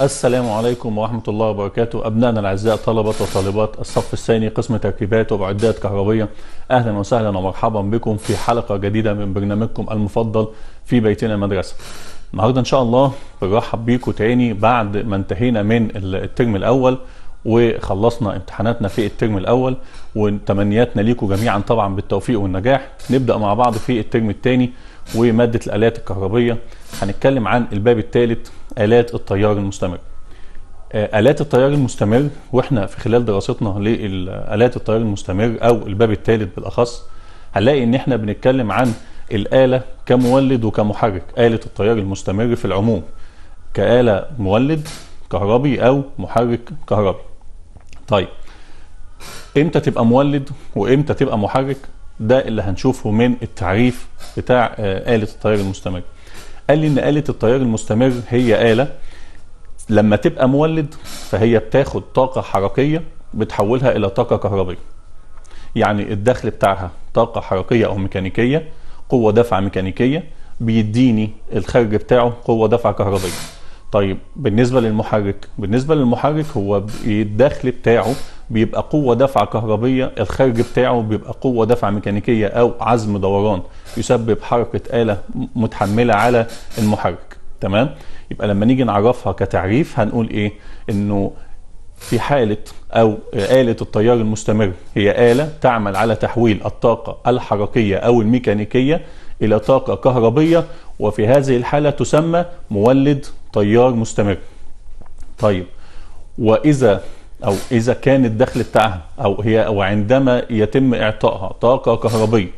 السلام عليكم ورحمة الله وبركاته أبنائنا الأعزاء طلبة وطالبات الصف الثاني قسم تركيبات ومعدات كهربية أهلا وسهلا ومرحبا بكم في حلقة جديدة من برنامجكم المفضل في بيتنا المدرسة النهاردة إن شاء الله بنرحب بيكم تاني بعد ما انتهينا من الترم الأول وخلصنا امتحاناتنا في الترم الأول وتمنياتنا ليكم جميعا طبعا بالتوفيق والنجاح نبدأ مع بعض في الترم الثاني ومادة الآلات الكهربية هنتكلم عن الباب الثالث آلات التيار المستمر آه، آلات التيار المستمر واحنا في خلال دراستنا لآلات التيار المستمر أو الباب الثالث بالأخص هنلاقي إن احنا بنتكلم عن الآلة كمولد وكمحرك آلة التيار المستمر في العموم كآلة مولد كهربي أو محرك كهربي طيب امتى تبقى مولد وامتى تبقى محرك ده اللي هنشوفه من التعريف بتاع آه، آلة التيار المستمر قال لي ان آلة التيار المستمر هي آلة لما تبقى مولد فهي بتاخد طاقة حركية بتحولها إلى طاقة كهربية يعني الدخل بتاعها طاقة حركية أو ميكانيكية قوة دفع ميكانيكية بيديني الخارج بتاعه قوة دفع كهربية طيب بالنسبة للمحرك بالنسبة للمحرك هو الداخل بتاعه بيبقى قوة دفعة كهربية الخارج بتاعه بيبقى قوة دفعة ميكانيكية أو عزم دوران يسبب حركة آلة متحملة على المحرك تمام يبقى لما نيجي نعرفها كتعريف هنقول إيه إنه في حالة أو آلة التيار المستمر هي آلة تعمل على تحويل الطاقة الحركية أو الميكانيكية إلى طاقة كهربية وفي هذه الحالة تسمى مولد تيار مستمر طيب واذا او اذا كان الدخل بتاعها او هي او عندما يتم اعطائها طاقه كهربيه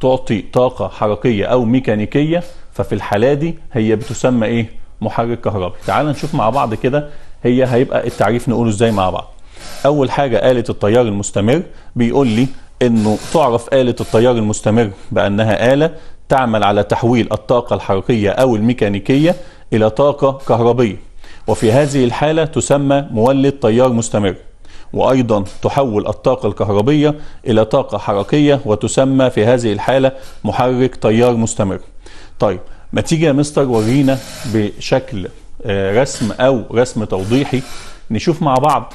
تعطي طاقه حركيه او ميكانيكيه ففي الحاله دي هي بتسمى ايه محرك كهربي تعال نشوف مع بعض كده هي هيبقى التعريف نقوله ازاي مع بعض اول حاجه آلة التيار المستمر بيقول لي انه تعرف آلة التيار المستمر بانها آلة تعمل على تحويل الطاقة الحركية أو الميكانيكية إلى طاقة كهربية وفي هذه الحالة تسمى مولد تيار مستمر وأيضا تحول الطاقة الكهربية إلى طاقة حركية وتسمى في هذه الحالة محرك تيار مستمر طيب ما تيجي يا مستر ورينا بشكل آه، رسم أو رسم توضيحي نشوف مع بعض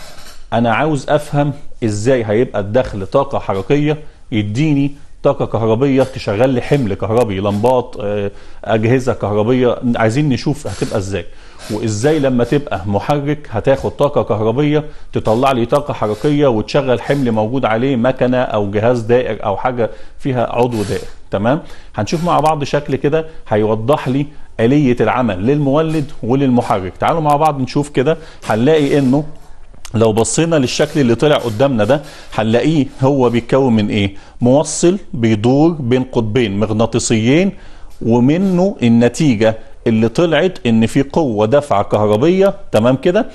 أنا عاوز أفهم إزاي هيبقى الدخل طاقة حركية يديني طاقه كهربيه تشغل لي حمل كهربي لمبات آه، اجهزه كهربيه عايزين نشوف هتبقى ازاي وازاي لما تبقى محرك هتاخد طاقه كهربيه تطلع لي طاقه حركيه وتشغل حمل موجود عليه مكنه او جهاز دائر او حاجه فيها عضو دائر تمام هنشوف مع بعض شكل كده هيوضح لي آلية العمل للمولد وللمحرك تعالوا مع بعض نشوف كده هنلاقي انه لو بصينا للشكل اللي طلع قدامنا ده هنلاقيه هو بيتكون من ايه موصل بيدور بين قطبين مغناطيسيين ومنه النتيجه اللي طلعت ان في قوه دفعة كهربيه تمام كده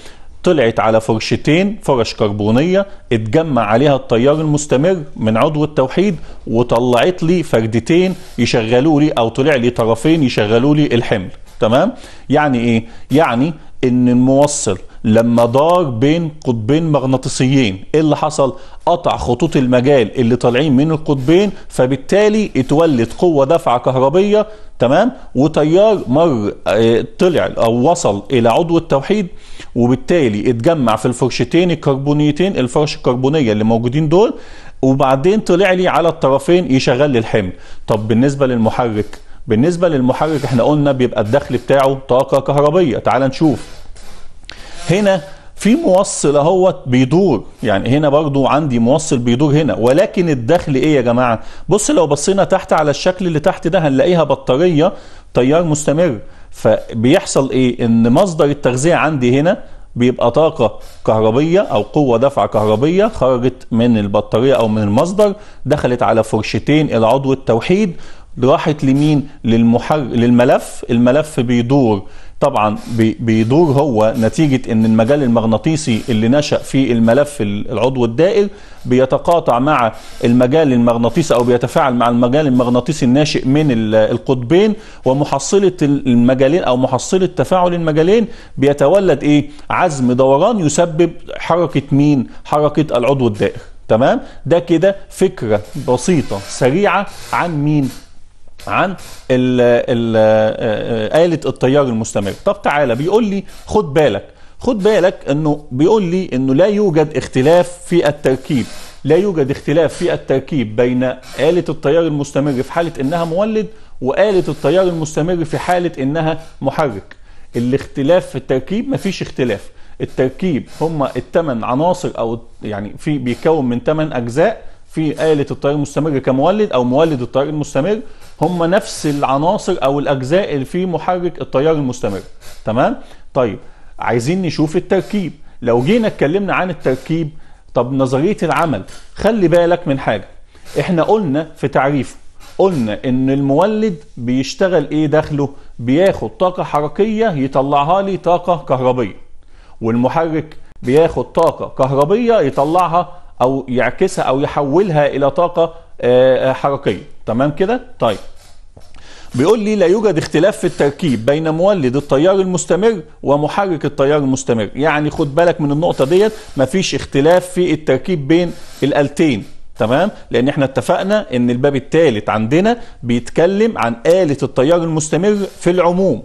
طلعت على فرشتين فرش كربونية اتجمع عليها التيار المستمر من عضو التوحيد وطلعت لي فردتين يشغلوا لي او طلع لي طرفين يشغلوا لي الحمل تمام يعني ايه يعني ان الموصل لما دار بين قطبين مغناطيسيين ايه اللي حصل قطع خطوط المجال اللي طالعين من القطبين فبالتالي اتولد قوه دفعه كهربيه تمام وتيار مر آه، طلع او وصل الى عضو التوحيد وبالتالي اتجمع في الفرشتين الكربونيتين الفرش الكربونيه اللي موجودين دول وبعدين طلع لي على الطرفين يشغل لي الحمل طب بالنسبه للمحرك بالنسبه للمحرك احنا قلنا بيبقى الدخل بتاعه طاقه كهربيه تعال نشوف هنا في موصل اهوت بيدور يعني هنا برضو عندي موصل بيدور هنا ولكن الدخل ايه يا جماعه بص لو بصينا تحت على الشكل اللي تحت ده هنلاقيها بطاريه تيار مستمر فبيحصل ايه ان مصدر التغذيه عندي هنا بيبقى طاقه كهربيه او قوه دفع كهربيه خرجت من البطاريه او من المصدر دخلت على فرشتين العضو التوحيد راحت لمين للمحر... للملف الملف بيدور طبعا بيدور هو نتيجة ان المجال المغناطيسي اللي نشأ في الملف العضو الدائر بيتقاطع مع المجال المغناطيسي او بيتفاعل مع المجال المغناطيسي الناشئ من القطبين ومحصلة المجالين او محصلة تفاعل المجالين بيتولد ايه عزم دوران يسبب حركة مين حركة العضو الدائر تمام ده كده فكرة بسيطة سريعة عن مين عن ال ال آه، آه، آلة التيار المستمر طب تعالى بيقول لي خد بالك خد بالك انه بيقول لي انه لا يوجد اختلاف في التركيب لا يوجد اختلاف في التركيب بين آلة التيار المستمر في حالة انها مولد وآلة التيار المستمر في حالة انها محرك الاختلاف في التركيب مفيش اختلاف التركيب هما الثمان عناصر او يعني في بيكون من ثمان اجزاء في آلة التيار المستمر كمولد او مولد التيار المستمر هم نفس العناصر او الاجزاء اللي في محرك التيار المستمر تمام طيب عايزين نشوف التركيب لو جينا اتكلمنا عن التركيب طب نظريه العمل خلي بالك من حاجه احنا قلنا في تعريفه قلنا ان المولد بيشتغل ايه داخله بياخد طاقه حركيه يطلعها لي طاقه كهربيه والمحرك بياخد طاقه كهربيه يطلعها او يعكسها او يحولها الى طاقه آه، آه، حركيه تمام كده طيب بيقول لي لا يوجد اختلاف في التركيب بين مولد التيار المستمر ومحرك التيار المستمر يعني خد بالك من النقطه ديت مفيش اختلاف في التركيب بين الالتين تمام لان احنا اتفقنا ان الباب الثالث عندنا بيتكلم عن آلة التيار المستمر في العموم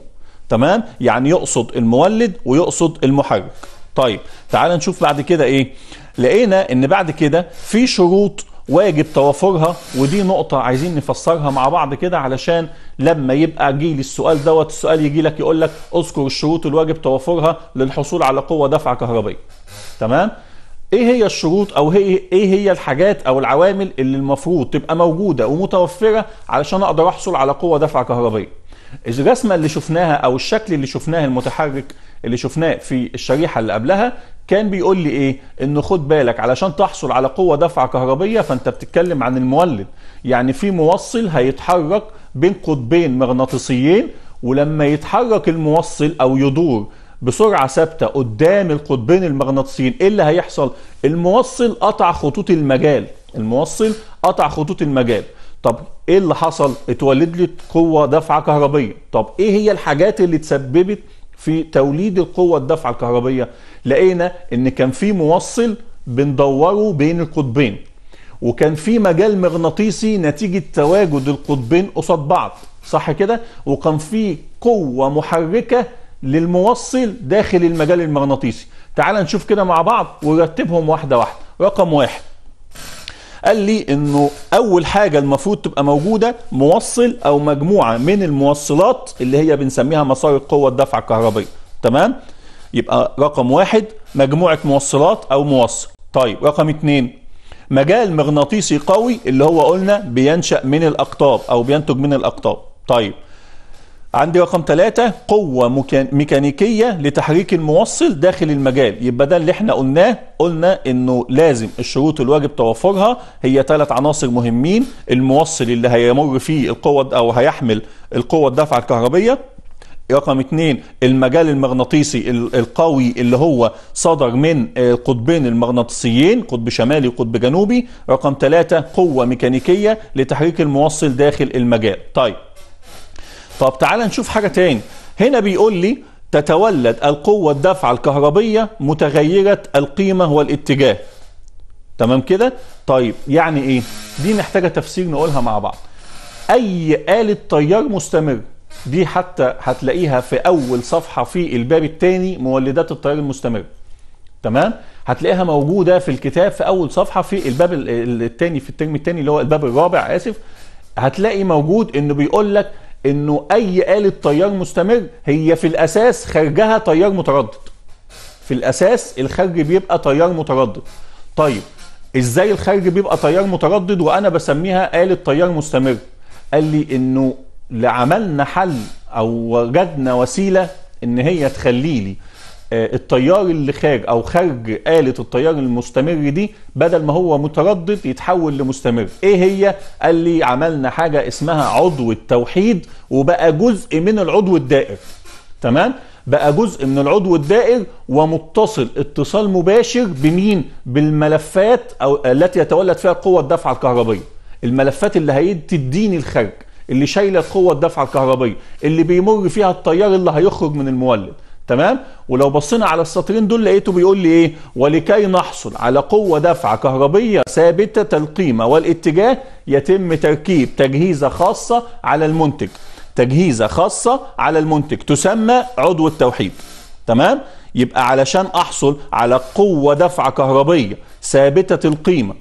تمام يعني يقصد المولد ويقصد المحرك طيب تعال نشوف بعد كده ايه لقينا ان بعد كده في شروط واجب توافرها ودي نقطة عايزين نفسرها مع بعض كده علشان لما يبقى جيل السؤال دوت السؤال يجي لك يقول لك اذكر الشروط الواجب توافرها للحصول على قوة دفع كهربية تمام؟ ايه هي الشروط او هي ايه هي الحاجات او العوامل اللي المفروض تبقى موجوده ومتوفره علشان اقدر احصل على قوه دفع كهربيه الرسمه اللي شفناها او الشكل اللي شفناه المتحرك اللي شفناه في الشريحه اللي قبلها كان بيقول لي ايه انه خد بالك علشان تحصل على قوه دفعه كهربيه فانت بتتكلم عن المولد يعني في موصل هيتحرك بين قطبين مغناطيسيين ولما يتحرك الموصل او يدور بسرعه ثابته قدام القطبين المغناطيسيين ايه اللي هيحصل الموصل قطع خطوط المجال الموصل قطع خطوط المجال طب ايه اللي حصل اتولد لي قوه دفعه كهربيه طب ايه هي الحاجات اللي تسببت في توليد القوه الدفعه الكهربيه لقينا ان كان في موصل بندوره بين القطبين وكان في مجال مغناطيسي نتيجه تواجد القطبين قصاد بعض صح كده وكان في قوه محركه للموصل داخل المجال المغناطيسي تعال نشوف كده مع بعض ونرتبهم واحده واحده رقم واحد قال لي انه اول حاجه المفروض تبقى موجوده موصل او مجموعه من الموصلات اللي هي بنسميها مسار القوه الدفعه الكهربيه تمام يبقى رقم واحد مجموعه موصلات او موصل طيب رقم اثنين مجال مغناطيسي قوي اللي هو قلنا بينشأ من الأقطاب أو بينتج من الأقطاب طيب عندي رقم ثلاثة قوة ميكانيكية لتحريك الموصل داخل المجال يبقى ده اللي احنا قلناه قلنا انه لازم الشروط الواجب توفرها هي ثلاث عناصر مهمين الموصل اللي هيمر فيه القوة او هيحمل القوة الدفعة الكهربية رقم اتنين المجال المغناطيسي القوي اللي هو صدر من قطبين المغناطيسيين قطب شمالي وقطب جنوبي رقم ثلاثة قوة ميكانيكية لتحريك الموصل داخل المجال طيب طب تعال نشوف حاجة تاني هنا بيقول لي تتولد القوة الدفعة الكهربية متغيرة القيمة والاتجاه تمام كده طيب يعني ايه دي محتاجة تفسير نقولها مع بعض اي آلة تيار مستمر دي حتى هتلاقيها في اول صفحة في الباب الثاني مولدات التيار المستمر تمام هتلاقيها موجودة في الكتاب في اول صفحة في الباب الثاني في الترم الثاني اللي هو الباب الرابع اسف هتلاقي موجود انه بيقول لك انه اي آلة تيار مستمر هي في الاساس خارجها تيار متردد في الاساس الخارج بيبقى تيار متردد طيب ازاي الخارج بيبقى تيار متردد وانا بسميها آلة تيار مستمر قال لي انه لعملنا حل او وجدنا وسيله ان هي تخليلي لي آه، التيار اللي خارج او خارج آلة التيار المستمر دي بدل ما هو متردد يتحول لمستمر ايه هي قال لي عملنا حاجة اسمها عضو التوحيد وبقى جزء من العضو الدائر تمام بقى جزء من العضو الدائر ومتصل اتصال مباشر بمين بالملفات او التي يتولد فيها قوة الدفعة الكهربية الملفات اللي هتديني الخارج اللي شايله قوه الدفعه الكهربيه اللي بيمر فيها التيار اللي هيخرج من المولد تمام ولو بصينا على السطرين دول لقيته بيقول لي ايه ولكي نحصل على قوه دفعه كهربيه ثابته القيمه والاتجاه يتم تركيب تجهيزه خاصه على المنتج تجهيزه خاصه على المنتج تسمى عضو التوحيد تمام يبقى علشان احصل على قوه دفعه كهربيه ثابته القيمه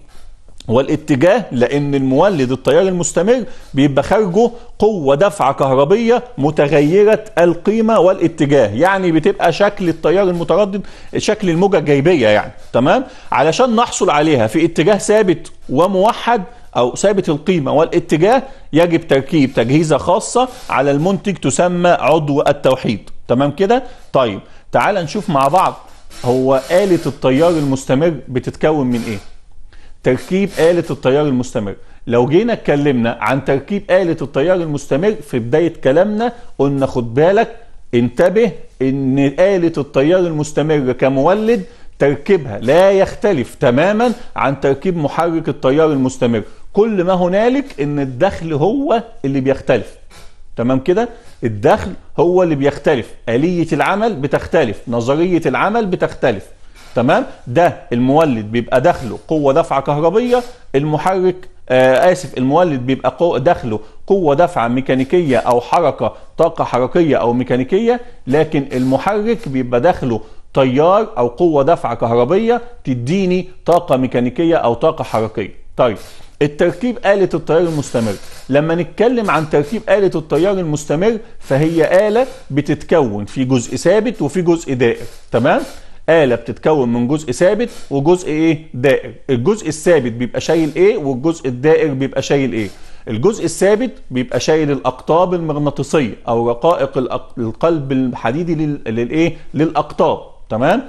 والاتجاه لان المولد التيار المستمر بيبقى خارجه قوه دفعه كهربيه متغيره القيمه والاتجاه يعني بتبقى شكل التيار المتردد شكل الموجه الجيبيه يعني تمام علشان نحصل عليها في اتجاه ثابت وموحد او ثابت القيمه والاتجاه يجب تركيب تجهيزه خاصه على المنتج تسمى عضو التوحيد تمام كده طيب تعال نشوف مع بعض هو آلة التيار المستمر بتتكون من ايه تركيب آلة التيار المستمر لو جينا اتكلمنا عن تركيب آلة التيار المستمر في بداية كلامنا قلنا خد بالك انتبه ان آلة التيار المستمر كمولد تركيبها لا يختلف تماما عن تركيب محرك التيار المستمر كل ما هنالك ان الدخل هو اللي بيختلف تمام كده الدخل هو اللي بيختلف آلية العمل بتختلف نظرية العمل بتختلف تمام ده المولد بيبقى داخله قوه دفعه كهربيه المحرك آه اسف المولد بيبقى دخله داخله قوه دفعه ميكانيكيه او حركه طاقه حركيه او ميكانيكيه لكن المحرك بيبقى داخله تيار او قوه دفعه كهربيه تديني طاقه ميكانيكيه او طاقه حركيه طيب التركيب آلة التيار المستمر لما نتكلم عن تركيب آلة التيار المستمر فهي آلة بتتكون في جزء ثابت وفي جزء دائر تمام آلة بتتكون من جزء ثابت وجزء ايه دائر الجزء الثابت بيبقى شايل ايه والجزء الدائر بيبقى شايل ايه الجزء الثابت بيبقى شايل الاقطاب المغناطيسيه او رقائق القلب الحديدي للايه للاقطاب تمام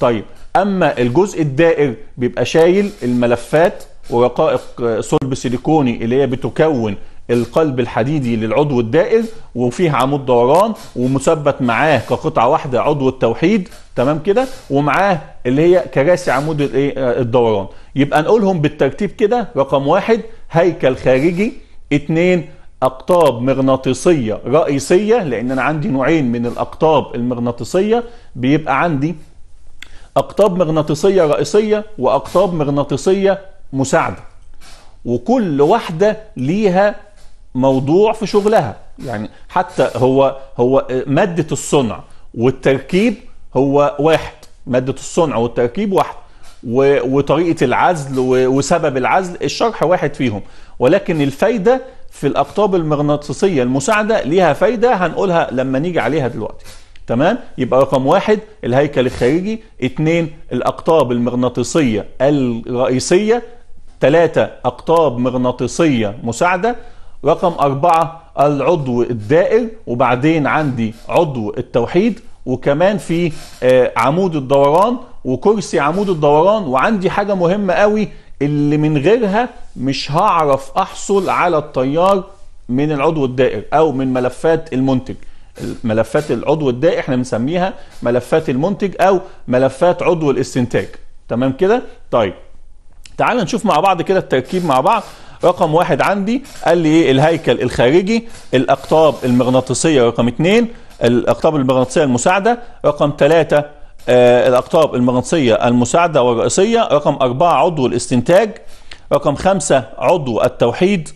طيب اما الجزء الدائر بيبقى شايل الملفات ورقائق صلب سيليكوني اللي هي بتكون القلب الحديدي للعضو الدائر وفيه عمود دوران ومثبت معاه كقطعه واحده عضو التوحيد تمام كده ومعاه اللي هي كراسي عمود الايه آه، الدوران يبقى نقولهم بالترتيب كده رقم واحد هيكل خارجي اتنين اقطاب مغناطيسيه رئيسيه لان انا عندي نوعين من الاقطاب المغناطيسيه بيبقى عندي اقطاب مغناطيسيه رئيسيه واقطاب مغناطيسيه مساعده وكل واحده ليها موضوع في شغلها يعني حتى هو هو آه، ماده الصنع والتركيب هو واحد ماده الصنع والتركيب واحد وطريقه العزل وسبب العزل الشرح واحد فيهم ولكن الفايده في الاقطاب المغناطيسيه المساعده ليها فايده هنقولها لما نيجي عليها دلوقتي تمام يبقى رقم واحد الهيكل الخارجي اثنين الاقطاب المغناطيسيه الرئيسيه ثلاثة أقطاب مغناطيسية مساعدة رقم أربعة العضو الدائر وبعدين عندي عضو التوحيد وكمان في آه، عمود الدوران وكرسي عمود الدوران وعندي حاجة مهمة قوي اللي من غيرها مش هعرف احصل على التيار من العضو الدائر او من ملفات المنتج ملفات العضو الدائر احنا بنسميها ملفات المنتج او ملفات عضو الاستنتاج تمام كده طيب تعال نشوف مع بعض كده التركيب مع بعض رقم واحد عندي قال لي ايه الهيكل الخارجي الاقطاب المغناطيسيه رقم اتنين الأقطاب المغناطيسية المساعدة رقم ثلاثة آه، الأقطاب المغناطيسية المساعدة والرئيسية رقم أربعة عضو الاستنتاج رقم خمسة عضو التوحيد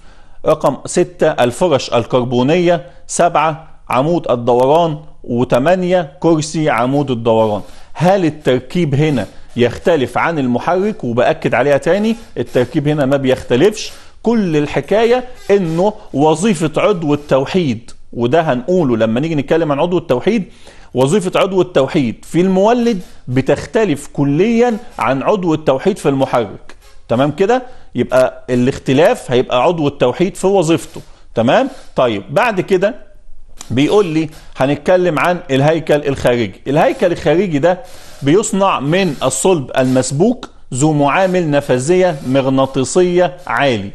رقم ستة الفرش الكربونية سبعة عمود الدوران وثمانية كرسي عمود الدوران هل التركيب هنا يختلف عن المحرك وبأكد عليها تاني التركيب هنا ما بيختلفش كل الحكاية انه وظيفة عضو التوحيد وده هنقوله لما نيجي نتكلم عن عضو التوحيد وظيفة عضو التوحيد في المولد بتختلف كليا عن عضو التوحيد في المحرك تمام كده يبقى الاختلاف هيبقى عضو التوحيد في وظيفته تمام طيب بعد كده بيقول لي هنتكلم عن الهيكل الخارجي الهيكل الخارجي ده بيصنع من الصلب المسبوك ذو معامل نفاذية مغناطيسية عالي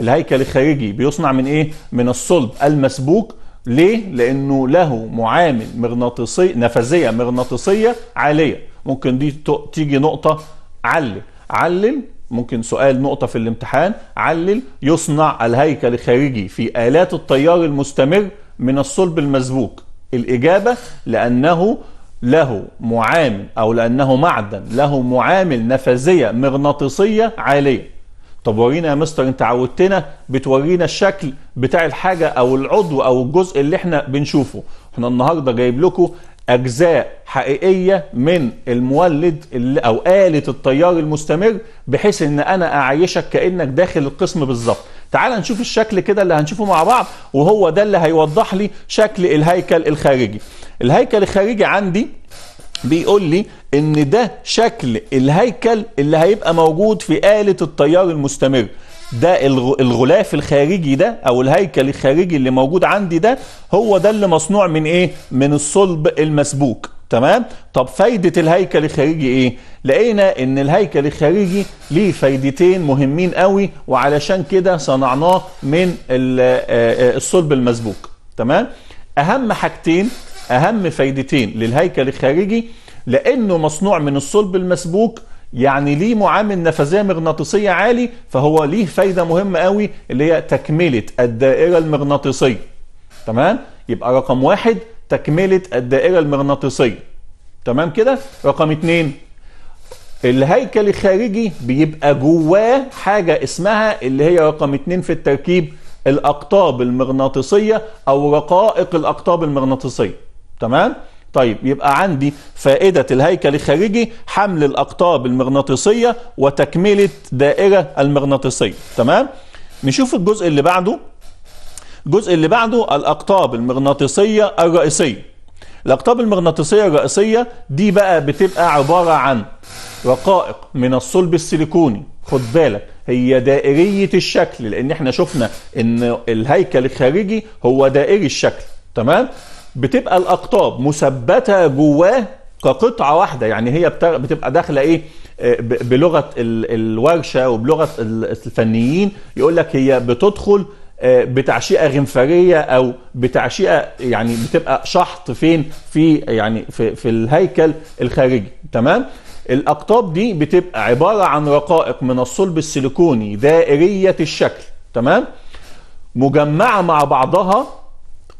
الهيكل الخارجي بيصنع من ايه من الصلب المسبوك ليه؟ لأنه له معامل مغناطيسي نفاذية مغناطيسية عالية ممكن دي تيجي نقطة علل علل ممكن سؤال نقطة في الامتحان علل يصنع الهيكل الخارجي في آلات التيار المستمر من الصلب المسبوك الإجابة لأنه له معامل أو لأنه معدن له معامل نفاذية مغناطيسية عالية طب ورينا يا مستر انت عودتنا بتورينا الشكل بتاع الحاجه او العضو او الجزء اللي احنا بنشوفه احنا النهارده جايب لكم اجزاء حقيقيه من المولد او آلة التيار المستمر بحيث ان انا اعيشك كانك داخل القسم بالظبط تعال نشوف الشكل كده اللي هنشوفه مع بعض وهو ده اللي هيوضح لي شكل الهيكل الخارجي الهيكل الخارجي عندي بيقول لي ان ده شكل الهيكل اللي هيبقى موجود في آلة التيار المستمر ده الغلاف الخارجي ده او الهيكل الخارجي اللي موجود عندي ده هو ده اللي مصنوع من ايه من الصلب المسبوك تمام طب فايدة الهيكل الخارجي ايه لقينا ان الهيكل الخارجي ليه فايدتين مهمين قوي وعلشان كده صنعناه من الصلب المسبوك تمام اهم حاجتين اهم فايدتين للهيكل الخارجي لانه مصنوع من الصلب المسبوك يعني ليه معامل نفاذيه مغناطيسيه عالي فهو ليه فايده مهمه قوي اللي هي تكمله الدائره المغناطيسيه تمام يبقى رقم واحد تكمله الدائره المغناطيسيه تمام كده رقم اتنين الهيكل الخارجي بيبقى جواه حاجه اسمها اللي هي رقم اتنين في التركيب الاقطاب المغناطيسيه او رقائق الاقطاب المغناطيسيه تمام طيب يبقى عندي فائدة الهيكل الخارجي حمل الأقطاب المغناطيسية وتكملة دائرة المغناطيسية تمام نشوف الجزء اللي بعده الجزء اللي بعده الأقطاب المغناطيسية الرئيسية الأقطاب المغناطيسية الرئيسية دي بقى بتبقى عبارة عن رقائق من الصلب السيليكوني خد بالك هي دائرية الشكل لأن احنا شفنا إن الهيكل الخارجي هو دائري الشكل تمام بتبقى الاقطاب مثبته جواه كقطعه واحده يعني هي بتبقى داخله ايه آه، بلغه الورشه وبلغه الفنيين يقول لك هي بتدخل آه، بتعشيقه غنفريه او بتعشيقه يعني بتبقى شحط فين في يعني في, في الهيكل الخارجي تمام الاقطاب دي بتبقى عباره عن رقائق من الصلب السيليكوني دائريه الشكل تمام مجمعه مع بعضها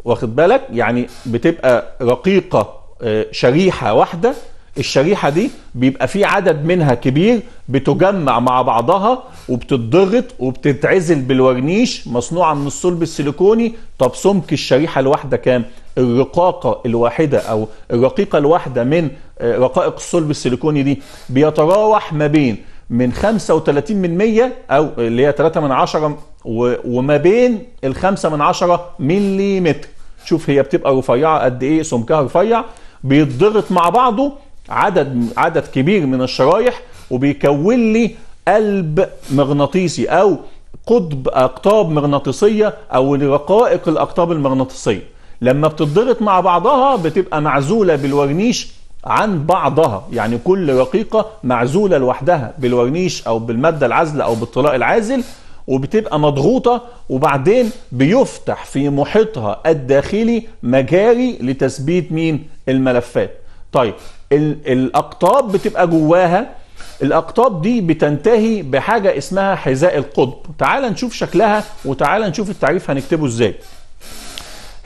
واخد بالك يعني بتبقى رقيقه آه، شريحه واحده الشريحه دي بيبقى في عدد منها كبير بتجمع مع بعضها وبتتضغط وبتتعزل بالورنيش مصنوعه من الصلب السيليكوني طب سمك الشريحه الواحده كام الرقاقه الواحده او الرقيقه الواحده من آه، رقائق الصلب السيليكوني دي بيتراوح ما بين من 35 من 100 او اللي هي 3 من 10 وما بين ال 5 من 10 مليمتر شوف هي بتبقى رفيعه قد ايه سمكها رفيع بيتضغط مع بعضه عدد عدد كبير من الشرايح وبيكون لي قلب مغناطيسي او قطب اقطاب مغناطيسيه او رقائق الاقطاب المغناطيسيه لما بتضغط مع بعضها بتبقى معزوله بالورنيش عن بعضها يعني كل رقيقه معزوله لوحدها بالورنيش او بالماده العازله او بالطلاء العازل وبتبقى مضغوطة وبعدين بيفتح في محيطها الداخلي مجاري لتثبيت مين الملفات طيب الأقطاب بتبقى جواها الأقطاب دي بتنتهي بحاجة اسمها حذاء القطب تعال نشوف شكلها وتعال نشوف التعريف هنكتبه ازاي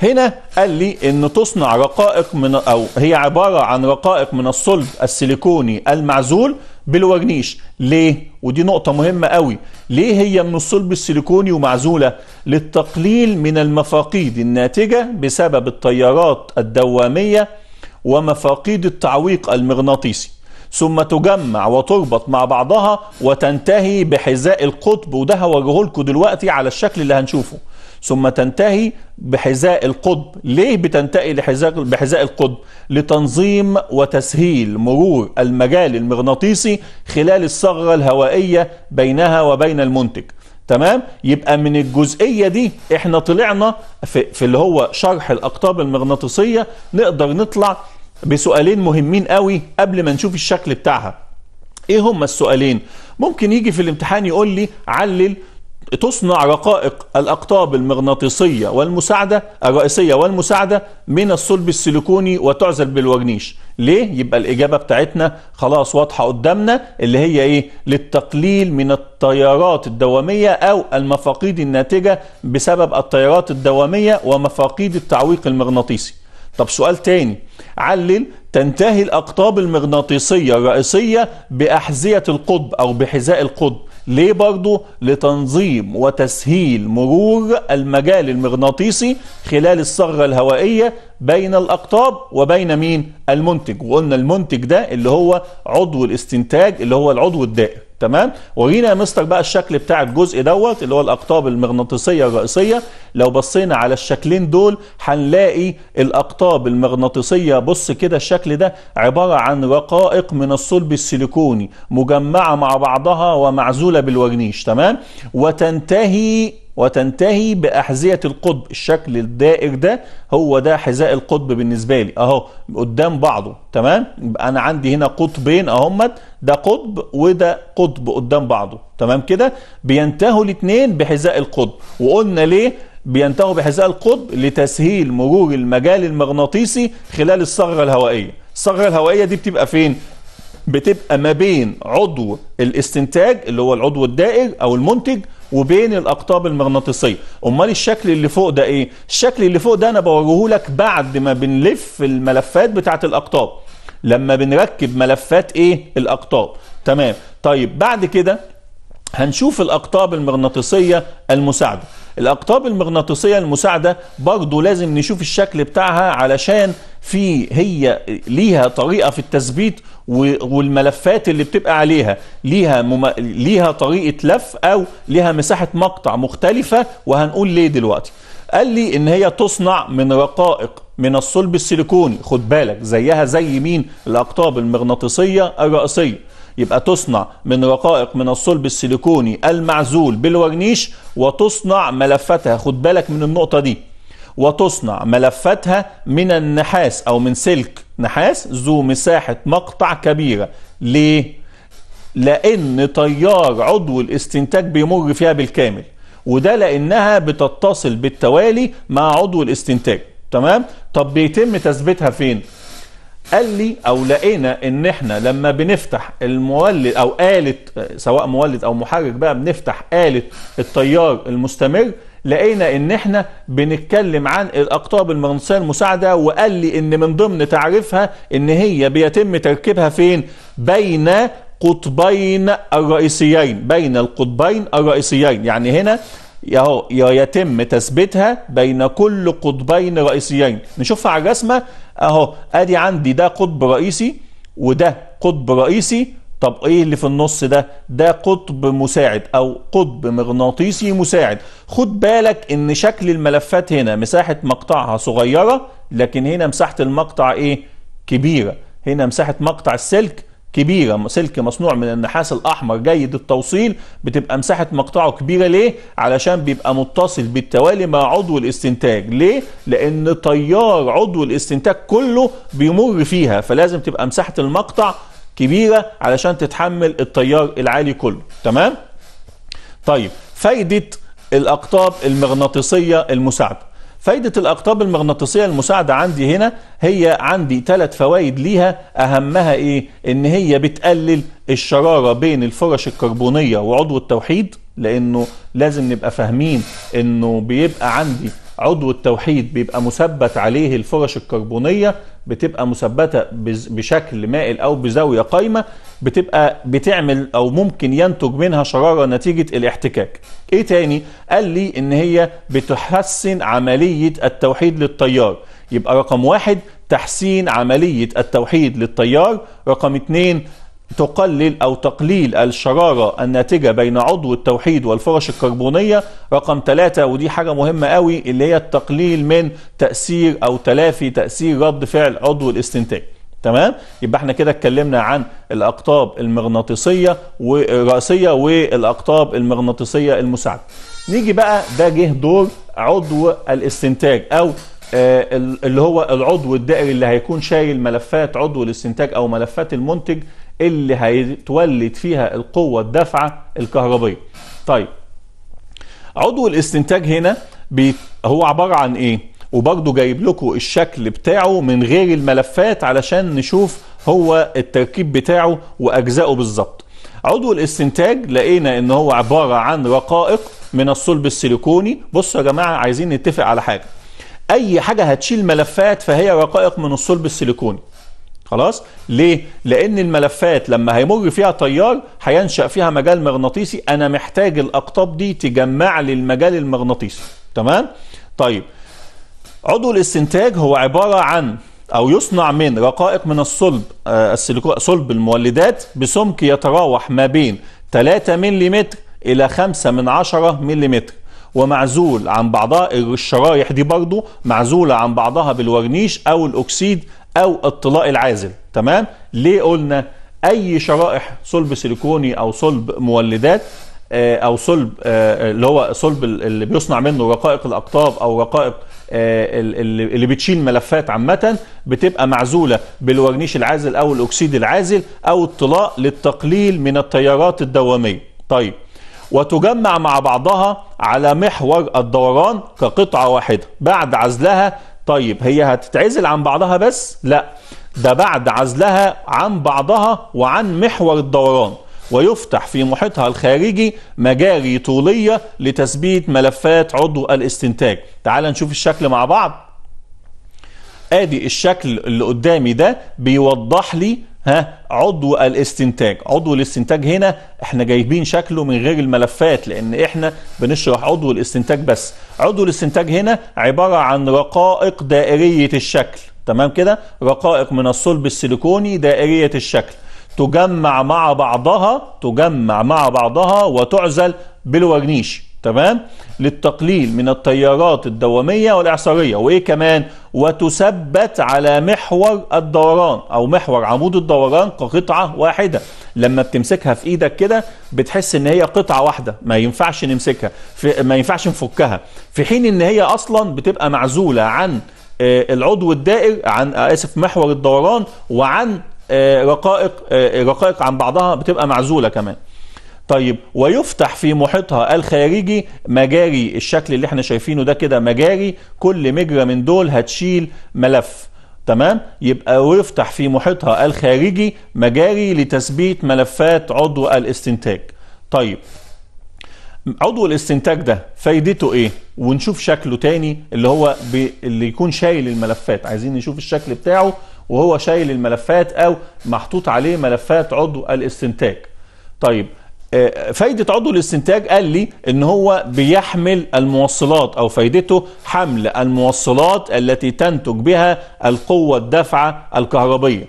هنا قال لي ان تصنع رقائق من او هي عباره عن رقائق من الصلب السيليكوني المعزول بالورنيش ليه ودي نقطه مهمه قوي ليه هي من الصلب السيليكوني ومعزولة للتقليل من المفاقيد الناتجة بسبب التيارات الدوامية ومفاقيد التعويق المغناطيسي ثم تجمع وتربط مع بعضها وتنتهي بحذاء القطب وده هوريه لكم دلوقتي على الشكل اللي هنشوفه ثم تنتهي بحذاء القطب ليه بتنتهي لحذاء بحذاء القطب لتنظيم وتسهيل مرور المجال المغناطيسي خلال الثغره الهوائيه بينها وبين المنتج تمام يبقى من الجزئيه دي احنا طلعنا في, في اللي هو شرح الاقطاب المغناطيسيه نقدر نطلع بسؤالين مهمين قوي قبل ما نشوف الشكل بتاعها ايه هما السؤالين ممكن يجي في الامتحان يقول لي علل تصنع رقائق الأقطاب المغناطيسية والمساعدة الرئيسية والمساعدة من الصلب السيليكوني وتعزل بالورنيش ليه؟ يبقى الإجابة بتاعتنا خلاص واضحة قدامنا اللي هي إيه؟ للتقليل من التيارات الدوامية أو المفاقيد الناتجة بسبب التيارات الدوامية ومفاقيد التعويق المغناطيسي طب سؤال تاني علل تنتهي الأقطاب المغناطيسية الرئيسية بأحذية القطب أو بحذاء القطب ليه برضه لتنظيم وتسهيل مرور المجال المغناطيسي خلال الثغرة الهوائية بين الأقطاب وبين مين المنتج وقلنا المنتج ده اللي هو عضو الاستنتاج اللي هو العضو الدائر تمام ورينا يا مستر بقى الشكل بتاع الجزء دوت اللي هو الاقطاب المغناطيسيه الرئيسيه لو بصينا على الشكلين دول هنلاقي الاقطاب المغناطيسيه بص كده الشكل ده عباره عن رقائق من الصلب السيليكوني مجمعه مع بعضها ومعزوله بالورنيش تمام وتنتهي وتنتهي بأحذية القطب الشكل الدائر ده هو ده حذاء القطب بالنسبة لي اهو قدام بعضه تمام انا عندي هنا قطبين اهمت ده قطب وده قطب قدام بعضه تمام كده بينتهوا الاثنين بحذاء القطب وقلنا ليه بينتهوا بحذاء القطب لتسهيل مرور المجال المغناطيسي خلال الثغرة الهوائية الثغرة الهوائية دي بتبقى فين بتبقى ما بين عضو الاستنتاج اللي هو العضو الدائر او المنتج وبين الاقطاب المغناطيسيه امال الشكل اللي فوق ده ايه الشكل اللي فوق ده انا بوريه لك بعد ما بنلف الملفات بتاعه الاقطاب لما بنركب ملفات ايه الاقطاب تمام طيب بعد كده هنشوف الأقطاب المغناطيسية المساعدة الأقطاب المغناطيسية المساعدة برضه لازم نشوف الشكل بتاعها علشان في هي ليها طريقة في التثبيت والملفات اللي بتبقى عليها ليها مم... ليها طريقة لف أو ليها مساحة مقطع مختلفة وهنقول ليه دلوقتي قال لي ان هي تصنع من رقائق من الصلب السيليكوني خد بالك زيها زي مين الاقطاب المغناطيسيه الرئيسيه يبقى تصنع من رقائق من الصلب السيليكوني المعزول بالورنيش وتصنع ملفاتها خد بالك من النقطة دي وتصنع ملفاتها من النحاس أو من سلك نحاس ذو مساحة مقطع كبيرة ليه؟ لأن تيار عضو الاستنتاج بيمر فيها بالكامل وده لأنها بتتصل بالتوالي مع عضو الاستنتاج تمام؟ طب بيتم تثبيتها فين؟ قال لي او لقينا ان احنا لما بنفتح المولد او آلة سواء مولد او محرك بقى بنفتح آلة التيار المستمر لقينا ان احنا بنتكلم عن الاقطاب المغناطيسيه المساعده وقال لي ان من ضمن تعريفها ان هي بيتم تركيبها فين بين قطبين الرئيسيين بين القطبين الرئيسيين يعني هنا يتم تثبيتها بين كل قطبين رئيسيين نشوفها على الرسمه اهو ادي عندي ده قطب رئيسي وده قطب رئيسي طب ايه اللي في النص ده ده قطب مساعد او قطب مغناطيسي مساعد خد بالك ان شكل الملفات هنا مساحة مقطعها صغيرة لكن هنا مساحة المقطع ايه كبيرة هنا مساحة مقطع السلك كبيره سلك مصنوع من النحاس الاحمر جيد التوصيل بتبقى مساحه مقطعه كبيره ليه علشان بيبقى متصل بالتوالي مع عضو الاستنتاج ليه لان تيار عضو الاستنتاج كله بيمر فيها فلازم تبقى مساحه المقطع كبيره علشان تتحمل التيار العالي كله تمام طيب فايده الاقطاب المغناطيسيه المساعده فايدة الأقطاب المغناطيسية المساعدة عندي هنا هي عندي ثلاث فوائد ليها أهمها إيه؟ إن هي بتقلل الشرارة بين الفرش الكربونية وعضو التوحيد لأنه لازم نبقى فاهمين إنه بيبقى عندي عضو التوحيد بيبقى مثبت عليه الفرش الكربونية بتبقى مثبتة بشكل مائل أو بزاوية قايمة بتبقى بتعمل أو ممكن ينتج منها شرارة نتيجة الاحتكاك إيه تاني؟ قال لي إن هي بتحسن عملية التوحيد للتيار يبقى رقم واحد تحسين عملية التوحيد للتيار رقم اتنين تقلل أو تقليل الشرارة الناتجة بين عضو التوحيد والفرش الكربونية رقم ثلاثة ودي حاجة مهمة قوي اللي هي التقليل من تأثير أو تلافي تأثير رد فعل عضو الاستنتاج تمام يبقى احنا كده اتكلمنا عن الاقطاب المغناطيسيه والراسيه والاقطاب المغناطيسيه المساعده نيجي بقى ده جه دور عضو الاستنتاج او آه، اللي هو العضو الدائري اللي هيكون شايل ملفات عضو الاستنتاج او ملفات المنتج اللي هيتولد فيها القوة الدافعة الكهربية طيب عضو الاستنتاج هنا بي هو عبارة عن ايه وبرضو جايب لكم الشكل بتاعه من غير الملفات علشان نشوف هو التركيب بتاعه واجزائه بالظبط عضو الاستنتاج لقينا ان هو عبارة عن رقائق من الصلب السيليكوني بصوا يا جماعة عايزين نتفق على حاجة اي حاجة هتشيل ملفات فهي رقائق من الصلب السيليكوني خلاص ليه لان الملفات لما هيمر فيها تيار هينشا فيها مجال مغناطيسي انا محتاج الاقطاب دي تجمع لي المجال المغناطيسي تمام طيب عضو الاستنتاج هو عباره عن او يصنع من رقائق من الصلب آه، السيليكون صلب المولدات بسمك يتراوح ما بين 3 ملم الى 5 من 10 ملم ومعزول عن بعضها الشرايح دي برضو معزولة عن بعضها بالورنيش أو الأكسيد او الطلاء العازل تمام ليه قلنا اي شرائح صلب سيليكوني او صلب مولدات آه، او صلب آه، اللي هو صلب اللي بيصنع منه رقائق الاقطاب او رقائق آه، اللي بتشيل ملفات عامه بتبقى معزوله بالورنيش العازل او الاكسيد العازل او الطلاء للتقليل من التيارات الدواميه طيب وتجمع مع بعضها على محور الدوران كقطعه واحده بعد عزلها طيب هي هتتعزل عن بعضها بس لا ده بعد عزلها عن بعضها وعن محور الدوران ويفتح في محيطها الخارجي مجاري طولية لتثبيت ملفات عضو الاستنتاج تعال نشوف الشكل مع بعض ادي الشكل اللي قدامي ده بيوضح لي ها عضو الاستنتاج عضو الاستنتاج هنا احنا جايبين شكله من غير الملفات لان احنا بنشرح عضو الاستنتاج بس عضو الاستنتاج هنا عبارة عن رقائق دائرية الشكل تمام كده رقائق من الصلب السيليكوني دائرية الشكل تجمع مع بعضها تجمع مع بعضها وتعزل بالورنيش تمام للتقليل من التيارات الدوامية والإعصارية وإيه كمان وتثبت على محور الدوران أو محور عمود الدوران كقطعة واحدة لما بتمسكها في إيدك كده بتحس إن هي قطعة واحدة ما ينفعش نمسكها في ما ينفعش نفكها في حين إن هي أصلا بتبقى معزولة عن آه، العضو الدائر عن آه، اسف محور الدوران وعن آه، رقائق رقائق عن بعضها بتبقى معزوله كمان طيب ويفتح في محيطها الخارجي مجاري الشكل اللي احنا شايفينه ده كده مجاري كل مجرى من دول هتشيل ملف تمام يبقى ويفتح في محيطها الخارجي مجاري لتثبيت ملفات عضو الاستنتاج طيب عضو الاستنتاج ده فايدته ايه ونشوف شكله تاني اللي هو اللي يكون شايل الملفات عايزين نشوف الشكل بتاعه وهو شايل الملفات او محطوط عليه ملفات عضو الاستنتاج طيب آه، فايدة عضو الاستنتاج قال لي ان هو بيحمل الموصلات او فايدته حمل الموصلات التي تنتج بها القوة الدافعة الكهربية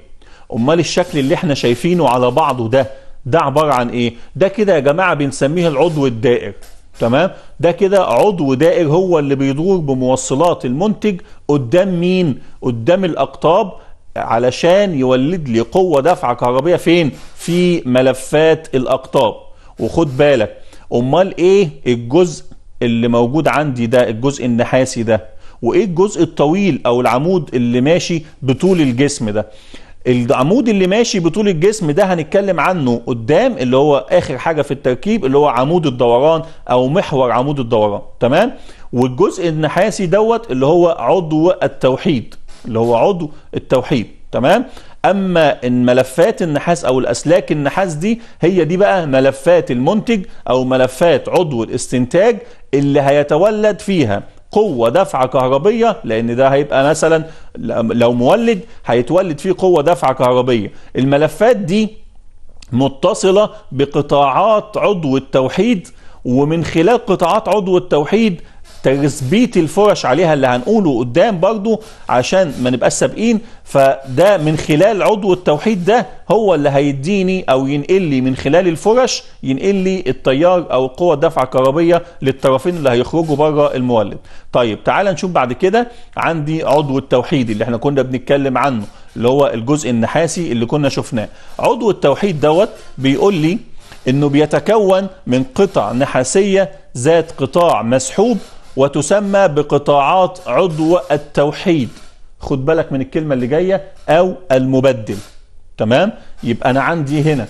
امال الشكل اللي احنا شايفينه على بعضه ده ده عبارة عن ايه ده كده يا جماعة بنسميه العضو الدائر تمام ده كده عضو دائر هو اللي بيدور بموصلات المنتج قدام مين قدام الاقطاب علشان يولد لي قوة دفعة كهربية فين في ملفات الاقطاب وخد بالك امال ايه الجزء اللي موجود عندي ده الجزء النحاسي ده وايه الجزء الطويل او العمود اللي ماشي بطول الجسم ده العمود اللي ماشي بطول الجسم ده هنتكلم عنه قدام اللي هو اخر حاجة في التركيب اللي هو عمود الدوران او محور عمود الدوران تمام والجزء النحاسي دوت اللي هو عضو التوحيد اللي هو عضو التوحيد تمام أما إن ملفات النحاس أو الأسلاك النحاس دي هي دي بقى ملفات المنتج أو ملفات عضو الاستنتاج اللي هيتولد فيها قوة دفعة كهربية لأن ده هيبقى مثلا لو مولد هيتولد فيه قوة دفعة كهربية الملفات دي متصلة بقطاعات عضو التوحيد ومن خلال قطاعات عضو التوحيد تثبيت الفرش عليها اللي هنقوله قدام برضو عشان ما نبقاش سابقين فده من خلال عضو التوحيد ده هو اللي هيديني او ينقل لي من خلال الفرش ينقل لي التيار او قوه دفع الكهربيه للطرفين اللي هيخرجوا بره المولد طيب تعال نشوف بعد كده عندي عضو التوحيد اللي احنا كنا بنتكلم عنه اللي هو الجزء النحاسي اللي كنا شفناه عضو التوحيد دوت بيقول لي انه بيتكون من قطع نحاسيه ذات قطاع مسحوب وتسمى بقطاعات عضو التوحيد خد بالك من الكلمة اللي جاية أو المبدل تمام يبقى أنا عندي هنا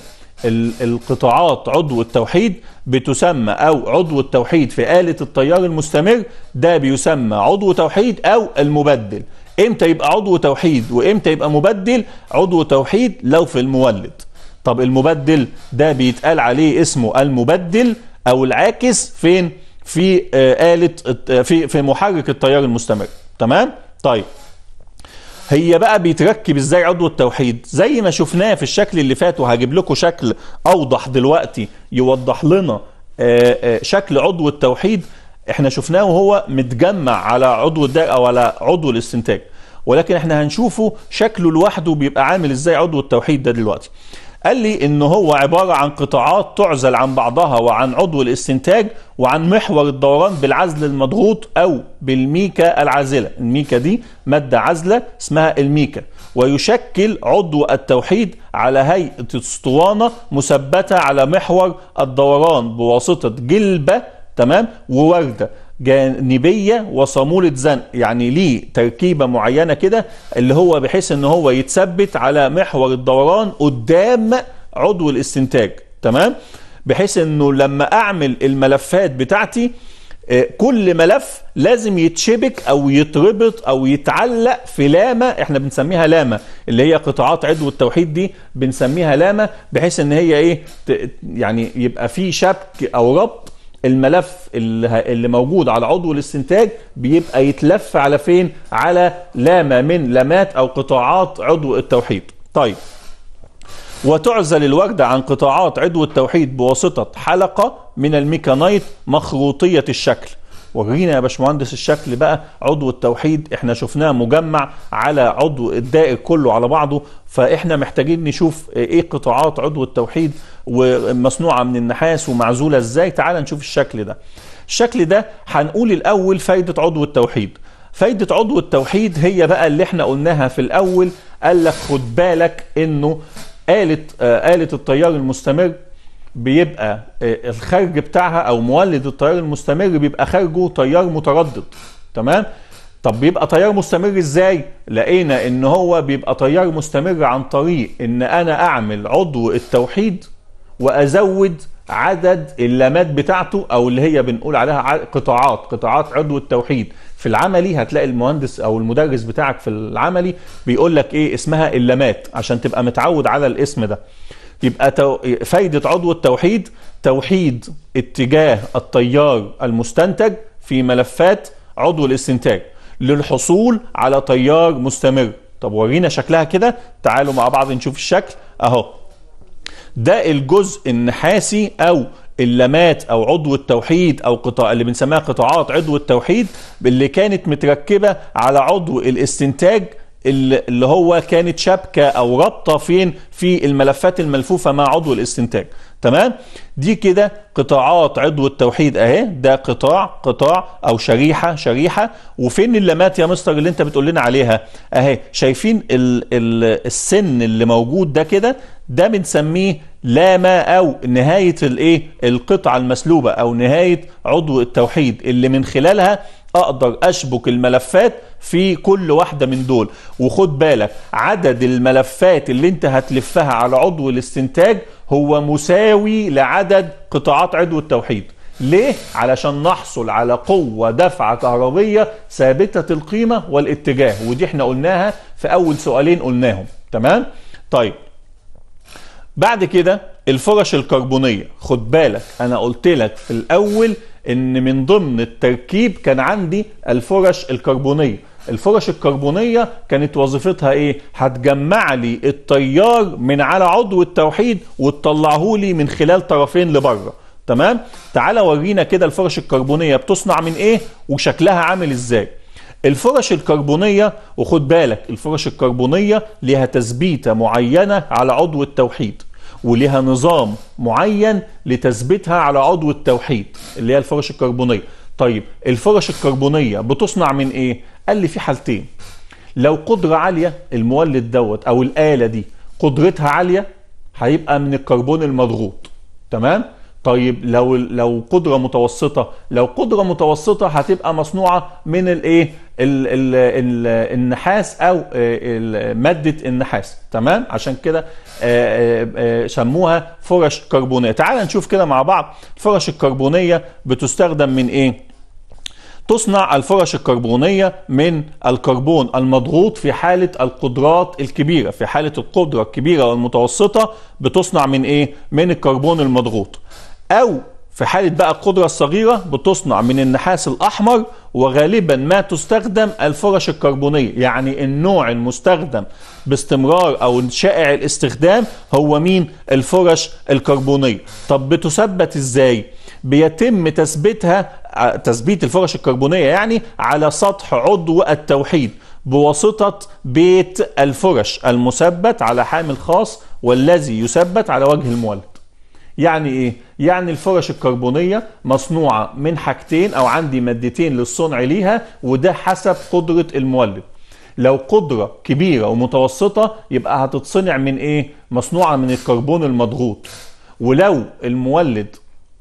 القطاعات عضو التوحيد بتسمى أو عضو التوحيد في آلة التيار المستمر ده بيسمى عضو توحيد أو المبدل إمتى يبقى عضو توحيد وإمتى يبقى مبدل عضو توحيد لو في المولد طب المبدل ده بيتقال عليه اسمه المبدل أو العاكس فين؟ في آه، آلة آه، في في محرك التيار المستمر تمام طيب هي بقى بيتركب ازاي عضو التوحيد زي ما شفناه في الشكل اللي فات وهجيب لكم شكل اوضح دلوقتي يوضح لنا آه، شكل عضو التوحيد احنا شفناه وهو متجمع على عضو الدائرة او على عضو الاستنتاج ولكن احنا هنشوفه شكله لوحده بيبقى عامل ازاي عضو التوحيد ده دلوقتي قال لي ان هو عباره عن قطاعات تعزل عن بعضها وعن عضو الاستنتاج وعن محور الدوران بالعزل المضغوط او بالميكا العازله الميكا دي ماده عازله اسمها الميكا ويشكل عضو التوحيد على هيئه اسطوانه مثبته على محور الدوران بواسطه جلبه تمام وورده جانبية وصامولة زنق يعني ليه تركيبة معينة كده اللي هو بحيث ان هو يتثبت على محور الدوران قدام عضو الاستنتاج تمام بحيث انه لما اعمل الملفات بتاعتي آه، كل ملف لازم يتشبك او يتربط او يتعلق في لامه احنا بنسميها لامه اللي هي قطاعات عضو التوحيد دي بنسميها لامه بحيث ان هي ايه يعني يبقى في شبك او ربط الملف اللي موجود على عضو الاستنتاج بيبقى يتلف على فين على لامه من لامات او قطاعات عضو التوحيد طيب وتعزل الوردة عن قطاعات عضو التوحيد بواسطة حلقة من الميكانيت مخروطية الشكل ورينا يا باشمهندس الشكل بقى عضو التوحيد احنا شفناه مجمع على عضو الدائر كله على بعضه فاحنا محتاجين نشوف ايه قطاعات عضو التوحيد ومصنوعه من النحاس ومعزوله ازاي تعال نشوف الشكل ده الشكل ده هنقول الاول فايده عضو التوحيد فايدة عضو التوحيد هي بقى اللي احنا قلناها في الأول قال لك خد بالك إنه آلة آلة التيار المستمر بيبقى آه، الخرج بتاعها او مولد التيار المستمر بيبقى خارجه تيار متردد تمام طب بيبقى تيار مستمر ازاي لقينا ان هو بيبقى تيار مستمر عن طريق ان انا اعمل عضو التوحيد وازود عدد اللامات بتاعته او اللي هي بنقول عليها قطاعات قطاعات عضو التوحيد في العملي هتلاقي المهندس او المدرس بتاعك في العملي بيقول لك ايه اسمها اللامات عشان تبقى متعود على الاسم ده يبقى تو... فايدة عضو التوحيد توحيد اتجاه التيار المستنتج في ملفات عضو الاستنتاج للحصول على تيار مستمر طب ورينا شكلها كده تعالوا مع بعض نشوف الشكل اهو ده الجزء النحاسي او اللمات او عضو التوحيد او قطاع اللي بنسميها قطاعات عضو التوحيد اللي كانت متركبه على عضو الاستنتاج اللي هو كانت شبكة أو رابطة فين في الملفات الملفوفة مع عضو الاستنتاج تمام دي كده قطاعات عضو التوحيد اهي ده قطاع قطاع او شريحه شريحه وفين اللمات يا مستر اللي انت بتقول لنا عليها اهي شايفين الـ الـ السن اللي موجود ده كده ده بنسميه لاما او نهايه الايه القطعه المسلوبه او نهايه عضو التوحيد اللي من خلالها اقدر اشبك الملفات في كل واحده من دول وخد بالك عدد الملفات اللي انت هتلفها على عضو الاستنتاج هو مساوي لعدد قطاعات عضو التوحيد ليه؟ علشان نحصل على قوة دفعة كهربية ثابتة القيمة والاتجاه ودي احنا قلناها في أول سؤالين قلناهم تمام؟ طيب بعد كده الفرش الكربونية خد بالك أنا قلت لك في الأول ان من ضمن التركيب كان عندي الفرش الكربونيه الفرش الكربونيه كانت وظيفتها ايه هتجمع لي التيار من على عضو التوحيد وتطلعه لي من خلال طرفين لبره تمام تعال ورينا كده الفرش الكربونيه بتصنع من ايه وشكلها عامل ازاي الفرش الكربونيه وخد بالك الفرش الكربونيه ليها تثبيته معينه على عضو التوحيد وليها نظام معين لتثبيتها على عضو التوحيد اللي هي الفرش الكربونيه طيب الفرش الكربونيه بتصنع من ايه قال لي في حالتين لو قدره عاليه المولد دوت او الاله دي قدرتها عاليه هيبقى من الكربون المضغوط تمام طيب لو لو قدره متوسطه لو قدره متوسطه هتبقى مصنوعه من الايه النحاس او آه، ماده النحاس تمام عشان كده آه، آه، سموها فرش كربونيه تعال نشوف كده مع بعض الفرش الكربونيه بتستخدم من ايه تصنع الفرش الكربونية من الكربون المضغوط في حالة القدرات الكبيرة في حالة القدرة الكبيرة والمتوسطة بتصنع من ايه؟ من الكربون المضغوط أو في حالة بقى القدرة الصغيرة بتصنع من النحاس الأحمر وغالبا ما تستخدم الفرش الكربونية يعني النوع المستخدم باستمرار أو شائع الاستخدام هو مين الفرش الكربونية طب بتثبت إزاي؟ بيتم تثبيتها تثبيت الفرش الكربونية يعني على سطح عضو التوحيد بواسطة بيت الفرش المثبت على حامل خاص والذي يثبت على وجه المولد يعني ايه يعني الفرش الكربونيه مصنوعه من حاجتين او عندي مادتين للصنع ليها وده حسب قدره المولد لو قدره كبيره ومتوسطه يبقى هتتصنع من ايه مصنوعه من الكربون المضغوط ولو المولد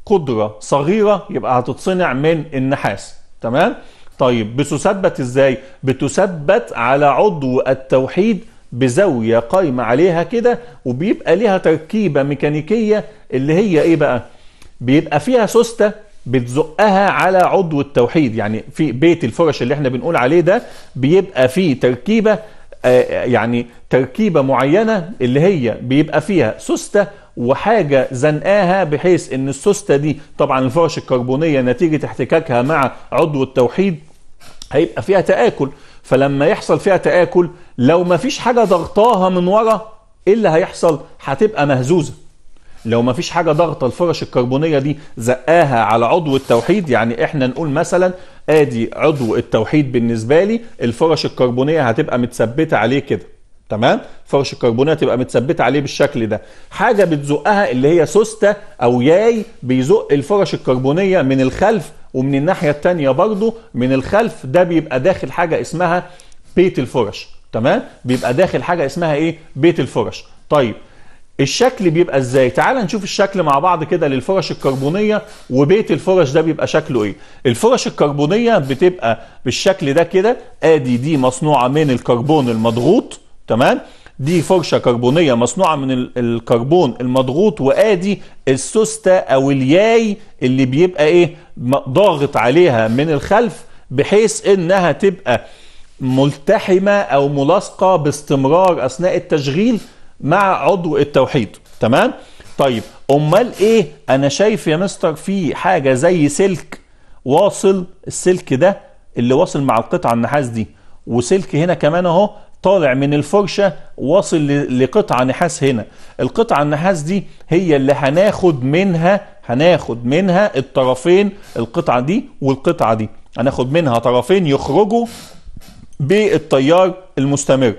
قدره صغيره يبقى هتتصنع من النحاس تمام طيب بتثبت ازاي بتثبت على عضو التوحيد بزاويه قايمه عليها كده وبيبقى ليها تركيبه ميكانيكيه اللي هي ايه بقى؟ بيبقى فيها سوسته بتزقها على عضو التوحيد يعني في بيت الفرش اللي احنا بنقول عليه ده بيبقى فيه تركيبه آه، يعني تركيبه معينه اللي هي بيبقى فيها سوسته وحاجه زنقاها بحيث ان السوسته دي طبعا الفرش الكربونيه نتيجه احتكاكها مع عضو التوحيد هيبقى فيها تآكل فلما يحصل فيها تآكل لو ما فيش حاجة ضغطاها من ورا ايه اللي هيحصل هتبقى مهزوزة لو ما فيش حاجة ضغطة الفرش الكربونية دي زقاها على عضو التوحيد يعني احنا نقول مثلا ادي عضو التوحيد بالنسبة لي الفرش الكربونية هتبقى متثبتة عليه كده تمام فرش الكربونيه تبقى متثبته عليه بالشكل ده حاجه بتزقها اللي هي سوسته او ياي بيزق الفرش الكربونيه من الخلف ومن الناحيه التانية برضو من الخلف ده بيبقى داخل حاجه اسمها بيت الفرش تمام بيبقى داخل حاجه اسمها ايه بيت الفرش طيب الشكل بيبقى ازاي تعال نشوف الشكل مع بعض كده للفرش الكربونيه وبيت الفرش ده بيبقى شكله ايه الفرش الكربونيه بتبقى بالشكل ده كده ادي دي مصنوعه من الكربون المضغوط تمام دي فرشة كربونية مصنوعة من الكربون المضغوط وادي السوستة او الياي اللي بيبقى ايه ضاغط عليها من الخلف بحيث انها تبقى ملتحمة او ملاصقة باستمرار اثناء التشغيل مع عضو التوحيد تمام طيب امال ايه انا شايف يا مستر في حاجة زي سلك واصل السلك ده اللي واصل مع القطعة النحاس دي وسلك هنا كمان اهو طالع من الفرشة واصل لقطعة نحاس هنا القطعة النحاس دي هي اللي هناخد منها هناخد منها الطرفين القطعة دي والقطعة دي هناخد منها طرفين يخرجوا بالتيار المستمر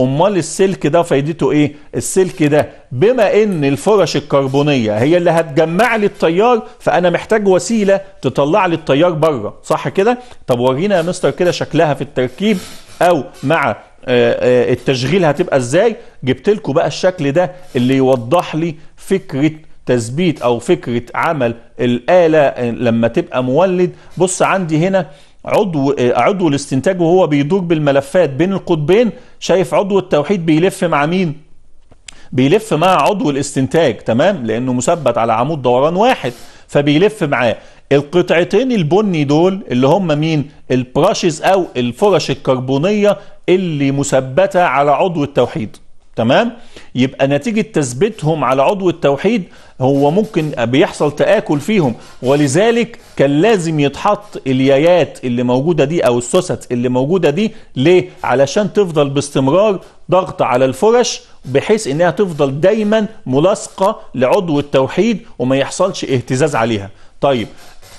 امال السلك ده فايدته ايه السلك ده بما ان الفرش الكربونيه هي اللي هتجمع لي التيار فانا محتاج وسيله تطلع لي التيار بره صح كده طب ورينا يا مستر كده شكلها في التركيب او مع آه، آه، التشغيل هتبقى ازاي جبت لكم بقى الشكل ده اللي يوضح لي فكره تثبيت او فكره عمل الاله لما تبقى مولد بص عندي هنا عضو آه، عضو الاستنتاج وهو بيدور بالملفات بين القطبين شايف عضو التوحيد بيلف مع مين بيلف مع عضو الاستنتاج تمام لانه مثبت على عمود دوران واحد فبيلف معاه القطعتين البني دول اللي هم مين البراشز او الفرش الكربونيه اللي مثبته على عضو التوحيد تمام يبقى نتيجه تثبيتهم على عضو التوحيد هو ممكن بيحصل تاكل فيهم ولذلك كان لازم يتحط اليايات اللي موجوده دي او السوست اللي موجوده دي ليه علشان تفضل باستمرار ضغط على الفرش بحيث انها تفضل دايما ملاصقه لعضو التوحيد وما يحصلش اهتزاز عليها طيب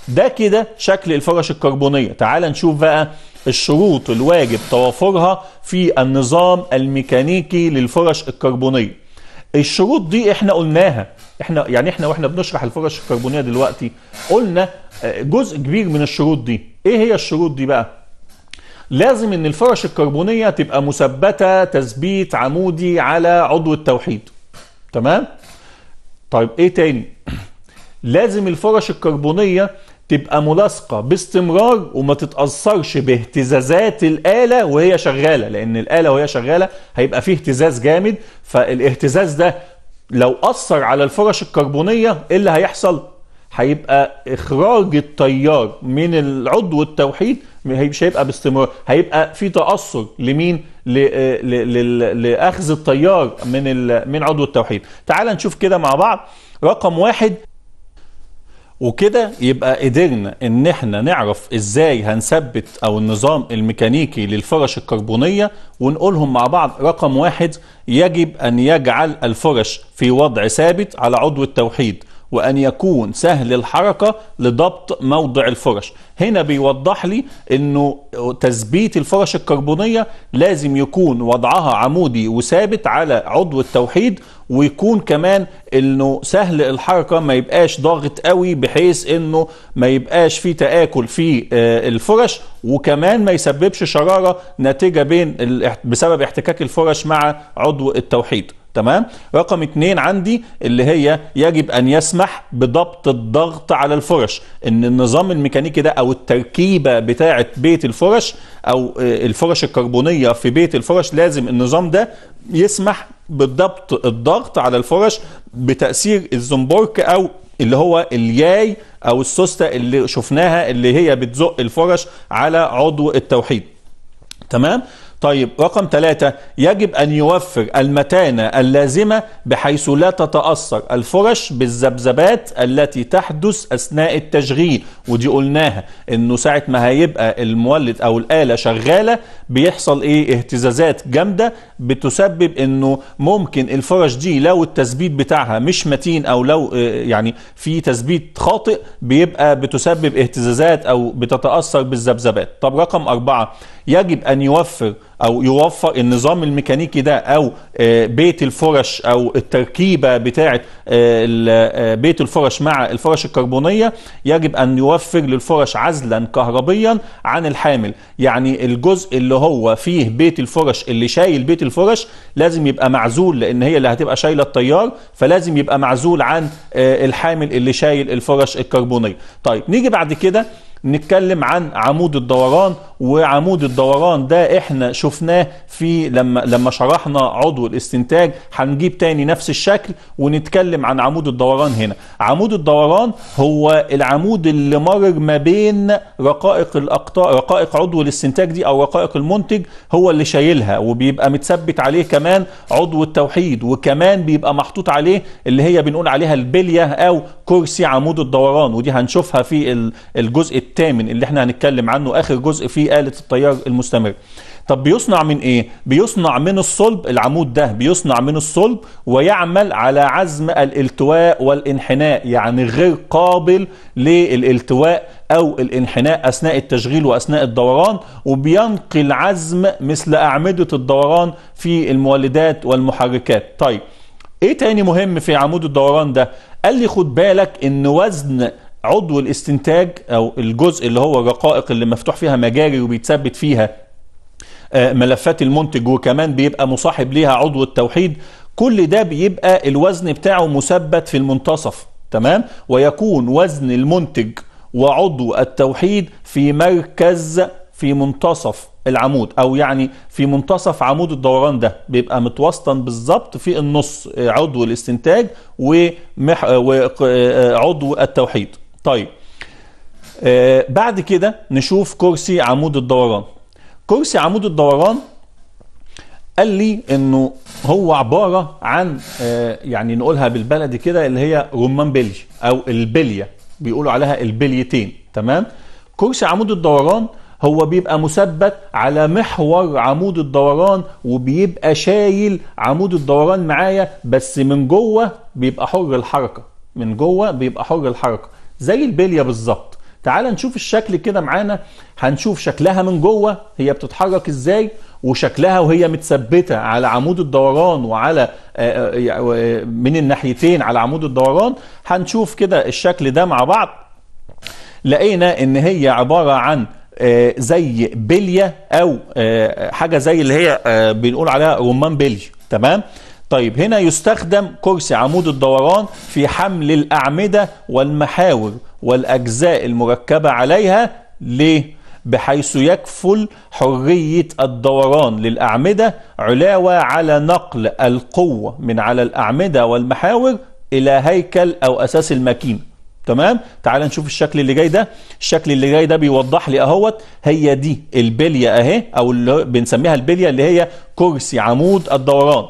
ده كده شكل الفرش الكربونية تعال نشوف بقى الشروط الواجب توافرها في النظام الميكانيكي للفرش الكربونية الشروط دي احنا قلناها احنا يعني احنا واحنا بنشرح الفرش الكربونية دلوقتي قلنا آه، جزء كبير من الشروط دي ايه هي الشروط دي بقى لازم ان الفرش الكربونية تبقى مثبتة تثبيت عمودي على عضو التوحيد تمام طيب ايه تاني لازم الفرش الكربونية تبقى ملاصقه باستمرار وما تتاثرش باهتزازات الاله وهي شغاله لان الاله وهي شغاله هيبقى فيه اهتزاز جامد فالاهتزاز ده لو اثر على الفرش الكربونيه ايه اللي هيحصل هيبقى اخراج التيار من العضو التوحيد مش هيبقى باستمرار هيبقى في تاثر لمين لاخذ التيار من من عضو التوحيد تعال نشوف كده مع بعض رقم واحد وكده يبقى قدرنا ان احنا نعرف ازاي هنثبت او النظام الميكانيكي للفرش الكربونية ونقولهم مع بعض رقم واحد يجب ان يجعل الفرش في وضع ثابت على عضو التوحيد وأن يكون سهل الحركة لضبط موضع الفرش هنا بيوضح لي أنه تثبيت الفرش الكربونية لازم يكون وضعها عمودي وثابت على عضو التوحيد ويكون كمان انه سهل الحركه ما يبقاش ضاغط قوي بحيث انه ما يبقاش في تاكل في آه، الفرش وكمان ما يسببش شراره ناتجه بين بسبب احتكاك الفرش مع عضو التوحيد تمام رقم اتنين عندي اللي هي يجب ان يسمح بضبط الضغط على الفرش ان النظام الميكانيكي ده او التركيبه بتاعه بيت الفرش او آه، الفرش الكربونيه في بيت الفرش لازم النظام ده يسمح بضبط الضغط على الفرش بتاثير الزنبرك او اللي هو الياي او السوسته اللي شفناها اللي هي بتزق الفرش على عضو التوحيد تمام طيب رقم ثلاثة يجب أن يوفر المتانة اللازمة بحيث لا تتأثر الفرش بالذبذبات التي تحدث أثناء التشغيل ودي قلناها إنه ساعة ما هيبقى المولد أو الآلة شغالة بيحصل إيه اهتزازات جامدة بتسبب إنه ممكن الفرش دي لو التثبيت بتاعها مش متين أو لو آه، يعني في تثبيت خاطئ بيبقى بتسبب اهتزازات أو بتتأثر بالذبذبات طب رقم أربعة يجب أن يوفر او يوفر النظام الميكانيكي ده او آه، بيت الفرش او التركيبه بتاعه آه، آه، بيت الفرش مع الفرش الكربونيه يجب ان يوفر للفرش عزلا كهربيا عن الحامل يعني الجزء اللي هو فيه بيت الفرش اللي شايل بيت الفرش لازم يبقى معزول لان هي اللي هتبقى شايله التيار فلازم يبقى معزول عن الحامل اللي شايل الفرش الكربونيه طيب نيجي بعد كده نتكلم عن عمود الدوران وعمود الدوران ده احنا شفناه في لما لما شرحنا عضو الاستنتاج هنجيب تاني نفس الشكل ونتكلم عن عمود الدوران هنا عمود الدوران هو العمود اللي مرر ما بين رقائق الاقطار رقائق عضو الاستنتاج دي او رقائق المنتج هو اللي شايلها وبيبقى متثبت عليه كمان عضو التوحيد وكمان بيبقى محطوط عليه اللي هي بنقول عليها البليه او كرسي عمود الدوران ودي هنشوفها في الجزء الثامن اللي احنا هنتكلم عنه اخر جزء في آلة التيار المستمر طب بيصنع من ايه بيصنع من الصلب العمود ده بيصنع من الصلب ويعمل على عزم الالتواء والانحناء يعني غير قابل للالتواء او الانحناء اثناء التشغيل واثناء الدوران وبينقل عزم مثل اعمدة الدوران في المولدات والمحركات طيب ايه تاني مهم في عمود الدوران ده قال لي خد بالك ان وزن عضو الاستنتاج او الجزء اللي هو الرقائق اللي مفتوح فيها مجاري وبيتثبت فيها آه، ملفات المنتج وكمان بيبقى مصاحب ليها عضو التوحيد كل ده بيبقى الوزن بتاعه مثبت في المنتصف تمام ويكون وزن المنتج وعضو التوحيد في مركز في منتصف العمود او يعني في منتصف عمود الدوران ده بيبقى متوسطا بالظبط في النص آه، عضو الاستنتاج وعضو آه، التوحيد طيب آه بعد كده نشوف كرسي عمود الدوران كرسي عمود الدوران قال لي انه هو عباره عن آه يعني نقولها بالبلدي كده اللي هي رمان بلي او البليه بيقولوا عليها البليتين تمام كرسي عمود الدوران هو بيبقى مثبت على محور عمود الدوران وبيبقى شايل عمود الدوران معايا بس من جوه بيبقى حر الحركه من جوه بيبقى حر الحركه زي البليه بالظبط تعال نشوف الشكل كده معانا هنشوف شكلها من جوه هي بتتحرك ازاي وشكلها وهي متثبته على عمود الدوران وعلى آه، آه، آه، من الناحيتين على عمود الدوران هنشوف كده الشكل ده مع بعض لقينا ان هي عباره عن زي بليه او حاجه زي اللي هي بنقول عليها رمان بلي تمام طيب هنا يستخدم كرسي عمود الدوران في حمل الأعمدة والمحاور والأجزاء المركبة عليها ليه؟ بحيث يكفل حرية الدوران للأعمدة علاوة على نقل القوة من على الأعمدة والمحاور إلى هيكل أو أساس الماكينة تمام تعال نشوف الشكل اللي جاي ده الشكل اللي جاي ده بيوضح لي اهوت هي دي البليه اهي او اللي بنسميها البليه اللي هي كرسي عمود الدوران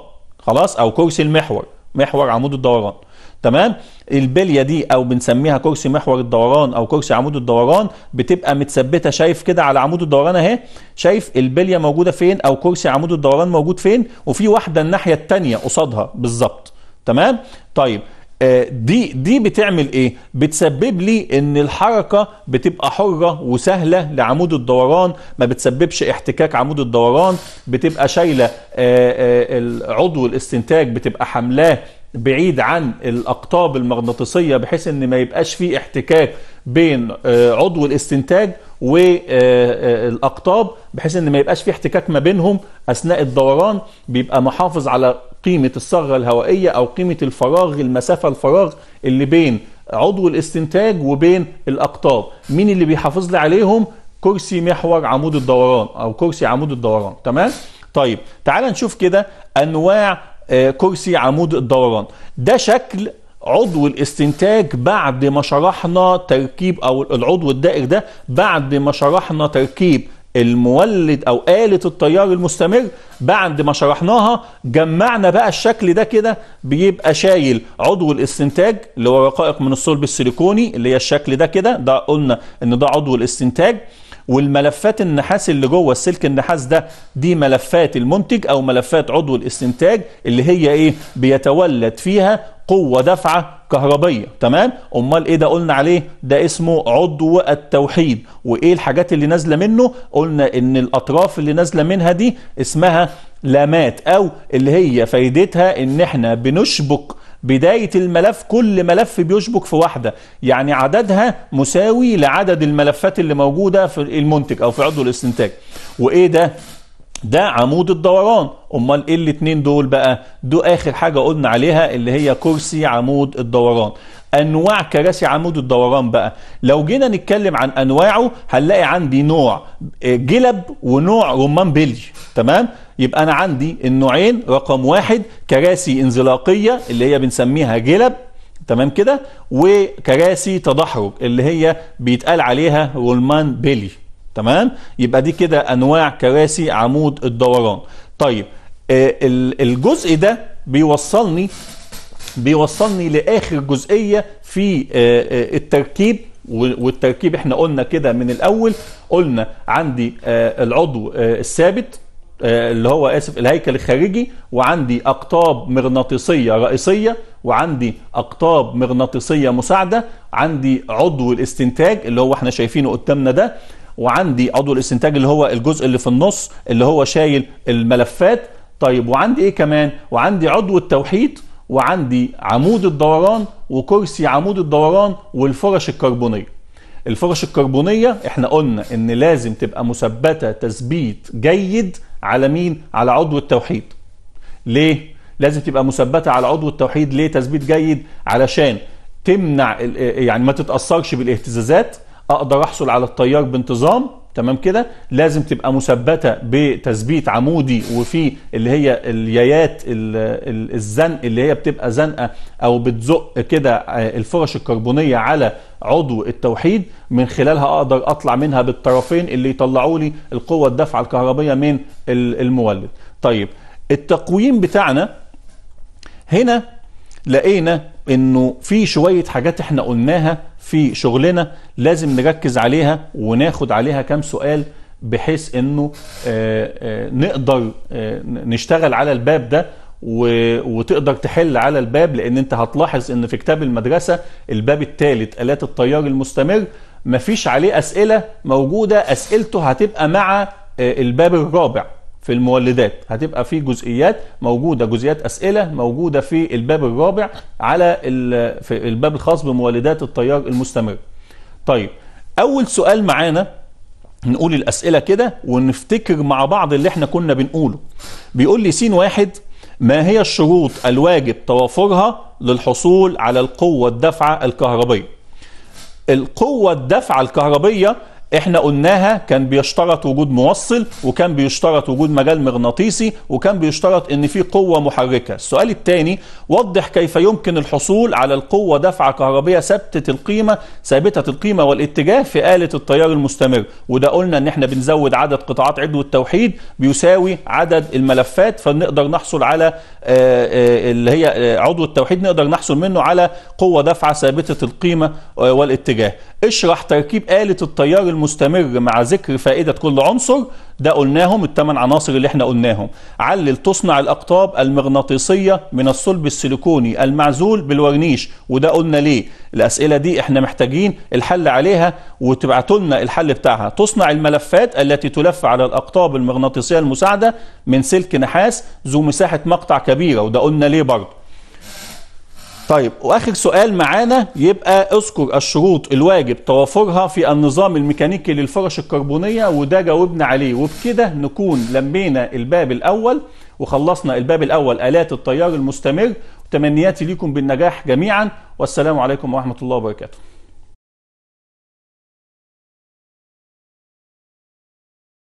خلاص او كرسي المحور محور عمود الدوران تمام البليه دي او بنسميها كرسي محور الدوران او كرسي عمود الدوران بتبقى متثبته شايف كده على عمود الدوران اهي شايف البليه موجوده فين او كرسي عمود الدوران موجود فين وفي واحده الناحيه الثانيه قصادها بالظبط تمام طيب آه، دي دي بتعمل ايه بتسبب لي ان الحركه بتبقى حره وسهله لعمود الدوران ما بتسببش احتكاك عمود الدوران بتبقى شايله آه، آه، عضو الاستنتاج بتبقى حملاه بعيد عن الاقطاب المغناطيسيه بحيث ان ما يبقاش فيه احتكاك بين آه، عضو الاستنتاج والاقطاب آه، آه، بحيث ان ما يبقاش فيه احتكاك ما بينهم اثناء الدوران بيبقى محافظ على قيمه الثغره الهوائيه او قيمه الفراغ المسافه الفراغ اللي بين عضو الاستنتاج وبين الاقطاب مين اللي بيحافظ لي عليهم كرسي محور عمود الدوران او كرسي عمود الدوران تمام طيب تعال نشوف كده انواع آه، كرسي عمود الدوران ده شكل عضو الاستنتاج بعد ما شرحنا تركيب او العضو الدائر ده بعد ما شرحنا تركيب المولد او آلة التيار المستمر بعد ما شرحناها جمعنا بقى الشكل ده كده بيبقى شايل عضو الاستنتاج اللي هو رقائق من الصلب السيليكوني اللي هي الشكل ده كده ده قلنا ان ده عضو الاستنتاج والملفات النحاس اللي جوه السلك النحاس ده دي ملفات المنتج او ملفات عضو الاستنتاج اللي هي ايه بيتولد فيها قوه دفعه كهربيه تمام امال ايه ده قلنا عليه ده اسمه عضو التوحيد وايه الحاجات اللي نازله منه قلنا ان الاطراف اللي نازله منها دي اسمها لامات او اللي هي فايدتها ان احنا بنشبك بداية الملف كل ملف بيشبك في واحدة يعني عددها مساوي لعدد الملفات اللي موجودة في المنتج أو في عضو الاستنتاج وإيه ده؟ ده عمود الدوران امال ايه الاتنين دول بقى دو اخر حاجه قلنا عليها اللي هي كرسي عمود الدوران انواع كراسي عمود الدوران بقى لو جينا نتكلم عن انواعه هنلاقي عندي نوع آه، جلب ونوع رمان بلي تمام يبقى أنا عندي النوعين رقم واحد كراسي انزلاقية اللي هي بنسميها جلب تمام كده وكراسي تدحرج اللي هي بيتقال عليها رولمان بيلي تمام يبقى دي كده أنواع كراسي عمود الدوران طيب آه، الجزء ده بيوصلني بيوصلني لاخر جزئيه في آه، آه، التركيب والتركيب احنا قلنا كده من الاول قلنا عندي العضو الثابت آه، اللي هو اسف الهيكل الخارجي وعندي اقطاب مغناطيسيه رئيسيه وعندي اقطاب مغناطيسيه مساعده عندي عضو الاستنتاج اللي هو احنا شايفينه قدامنا ده وعندي عضو الاستنتاج اللي هو الجزء اللي في النص اللي هو شايل الملفات طيب وعندي ايه كمان وعندي عضو التوحيد وعندي عمود الدوران وكرسي عمود الدوران والفرش الكربونيه الفرش الكربونيه احنا قلنا ان لازم تبقى مثبته تثبيت جيد على مين على عضو التوحيد ليه لازم تبقى مثبته على عضو التوحيد ليه تثبيت جيد علشان تمنع يعني ما تتاثرش بالاهتزازات اقدر احصل على التيار بانتظام تمام كده لازم تبقى مثبته بتثبيت عمودي وفي اللي هي اليايات الزنق اللي هي بتبقى زنقه او بتزق كده آه، الفرش الكربونيه على عضو التوحيد من خلالها اقدر اطلع منها بالطرفين اللي يطلعوا لي القوه الدفعه الكهربيه من المولد طيب التقويم بتاعنا هنا لقينا انه في شويه حاجات احنا قلناها في شغلنا لازم نركز عليها وناخد عليها كام سؤال بحيث انه آه، آه، نقدر آه، نشتغل على الباب ده وتقدر تحل على الباب لان انت هتلاحظ ان في كتاب المدرسه الباب الثالث الات التيار المستمر مفيش عليه اسئله موجوده اسئلته هتبقى مع الباب الرابع في المولدات هتبقى في جزئيات موجوده جزئيات اسئله موجوده في الباب الرابع على في الباب الخاص بمولدات التيار المستمر طيب اول سؤال معانا نقول الاسئله كده ونفتكر مع بعض اللي احنا كنا بنقوله بيقول لي سين واحد ما هي الشروط الواجب توافرها للحصول على القوه الدافعه الكهربيه القوه الدافعه الكهربيه احنا قلناها كان بيشترط وجود موصل وكان بيشترط وجود مجال مغناطيسي وكان بيشترط ان في قوه محركه السؤال الثاني وضح كيف يمكن الحصول على القوه دفعه كهربيه ثابته القيمه ثابته القيمه والاتجاه في اله التيار المستمر وده قلنا ان احنا بنزود عدد قطاعات عدو التوحيد بيساوي عدد الملفات فنقدر نحصل على آه، آه، اللي هي آه، عضو التوحيد نقدر نحصل منه على قوه دفعه ثابته القيمه والاتجاه اشرح تركيب اله التيار المستمر مستمر مع ذكر فائدة كل عنصر ده قلناهم الثمان عناصر اللي احنا قلناهم علل تصنع الأقطاب المغناطيسية من الصلب السيليكوني المعزول بالورنيش وده قلنا ليه الأسئلة دي احنا محتاجين الحل عليها وتبعتوا لنا الحل بتاعها تصنع الملفات التي تلف على الأقطاب المغناطيسية المساعدة من سلك نحاس ذو مساحة مقطع كبيرة وده قلنا ليه برضه طيب واخر سؤال معانا يبقى اذكر الشروط الواجب توافرها في النظام الميكانيكي للفرش الكربونيه وده جاوبنا عليه وبكده نكون لمينا الباب الاول وخلصنا الباب الاول الات التيار المستمر تمنياتي ليكم بالنجاح جميعا والسلام عليكم ورحمه الله وبركاته